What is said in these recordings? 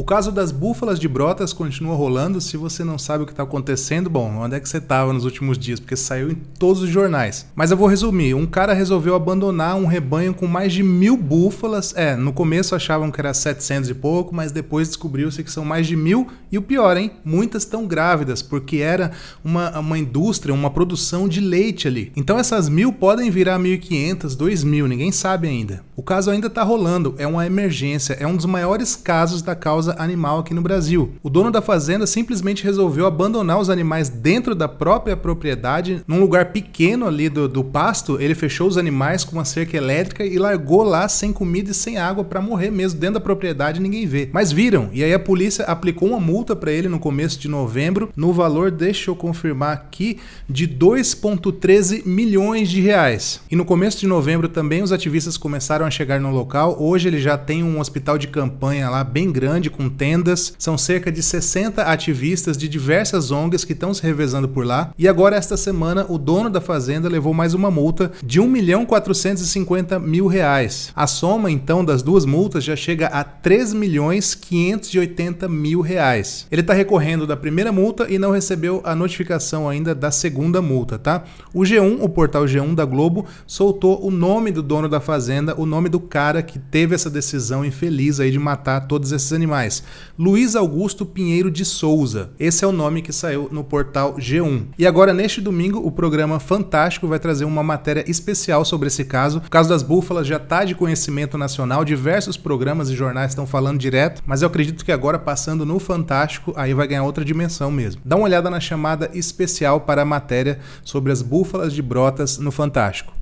O caso das búfalas de brotas continua rolando. Se você não sabe o que está acontecendo, bom, onde é que você estava nos últimos dias? Porque saiu em todos os jornais. Mas eu vou resumir. Um cara resolveu abandonar um rebanho com mais de mil búfalas. É, no começo achavam que era 700 e pouco, mas depois descobriu-se que são mais de mil. E o pior, hein? Muitas estão grávidas, porque era uma, uma indústria, uma produção de leite ali. Então essas mil podem virar 1.500, 2.000, ninguém sabe ainda. O caso ainda está rolando, é uma emergência, é um dos maiores casos da causa animal aqui no Brasil. O dono da fazenda simplesmente resolveu abandonar os animais dentro da própria propriedade, num lugar pequeno ali do, do pasto, ele fechou os animais com uma cerca elétrica e largou lá sem comida e sem água para morrer mesmo dentro da propriedade, ninguém vê. Mas viram, e aí a polícia aplicou uma multa para ele no começo de novembro, no valor, deixa eu confirmar aqui, de 2,13 milhões de reais. E no começo de novembro também os ativistas começaram a chegar no local. Hoje ele já tem um hospital de campanha lá bem grande, com com tendas. São cerca de 60 ativistas de diversas ONGs que estão se revezando por lá. E agora, esta semana, o dono da fazenda levou mais uma multa de 1 milhão 450 mil reais. A soma, então, das duas multas já chega a 3 milhões 580 mil reais. Ele está recorrendo da primeira multa e não recebeu a notificação ainda da segunda multa, tá? O G1, o portal G1 da Globo, soltou o nome do dono da fazenda, o nome do cara que teve essa decisão infeliz aí de matar todos esses animais mais. Luiz Augusto Pinheiro de Souza. Esse é o nome que saiu no portal G1. E agora, neste domingo, o programa Fantástico vai trazer uma matéria especial sobre esse caso. O caso das búfalas já está de conhecimento nacional, diversos programas e jornais estão falando direto, mas eu acredito que agora, passando no Fantástico, aí vai ganhar outra dimensão mesmo. Dá uma olhada na chamada especial para a matéria sobre as búfalas de brotas no Fantástico.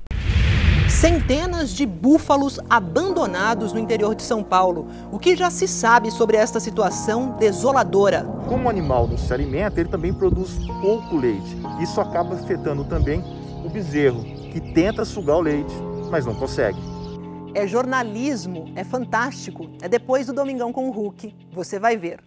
Centenas de búfalos abandonados no interior de São Paulo. O que já se sabe sobre esta situação desoladora? Como o animal não se alimenta, ele também produz pouco leite. Isso acaba afetando também o bezerro, que tenta sugar o leite, mas não consegue. É jornalismo, é fantástico. É depois do Domingão com o Hulk. Você vai ver.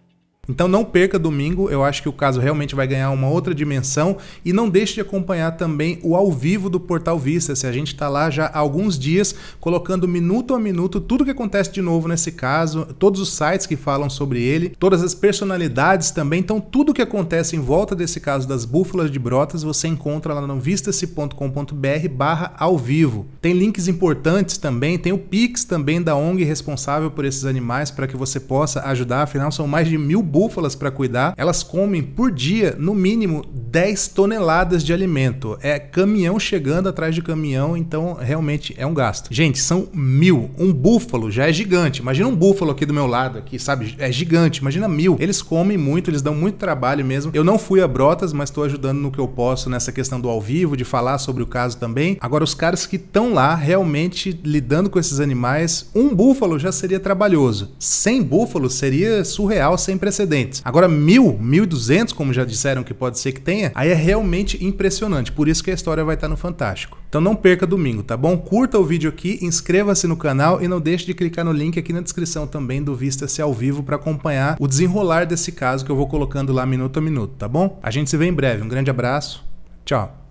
Então não perca domingo, eu acho que o caso realmente vai ganhar uma outra dimensão e não deixe de acompanhar também o ao vivo do Portal Vista. Se a gente está lá já há alguns dias colocando minuto a minuto tudo o que acontece de novo nesse caso, todos os sites que falam sobre ele, todas as personalidades também. Então tudo o que acontece em volta desse caso das búfalas de Brotas você encontra lá no vistasecombr barra ao vivo. Tem links importantes também, tem o Pix também da ONG responsável por esses animais para que você possa ajudar. Afinal são mais de mil búfalas para cuidar, elas comem por dia no mínimo 10 toneladas de alimento. É caminhão chegando atrás de caminhão, então realmente é um gasto. Gente, são mil. Um búfalo já é gigante. Imagina um búfalo aqui do meu lado, aqui, sabe? É gigante. Imagina mil. Eles comem muito, eles dão muito trabalho mesmo. Eu não fui a Brotas, mas estou ajudando no que eu posso nessa questão do ao vivo, de falar sobre o caso também. Agora, os caras que estão lá realmente lidando com esses animais, um búfalo já seria trabalhoso. Sem búfalo seria surreal, sem precedentes antecedentes. Agora, mil, mil duzentos, como já disseram que pode ser que tenha, aí é realmente impressionante. Por isso que a história vai estar no Fantástico. Então não perca domingo, tá bom? Curta o vídeo aqui, inscreva-se no canal e não deixe de clicar no link aqui na descrição também do Vista-se ao vivo para acompanhar o desenrolar desse caso que eu vou colocando lá minuto a minuto, tá bom? A gente se vê em breve. Um grande abraço. Tchau.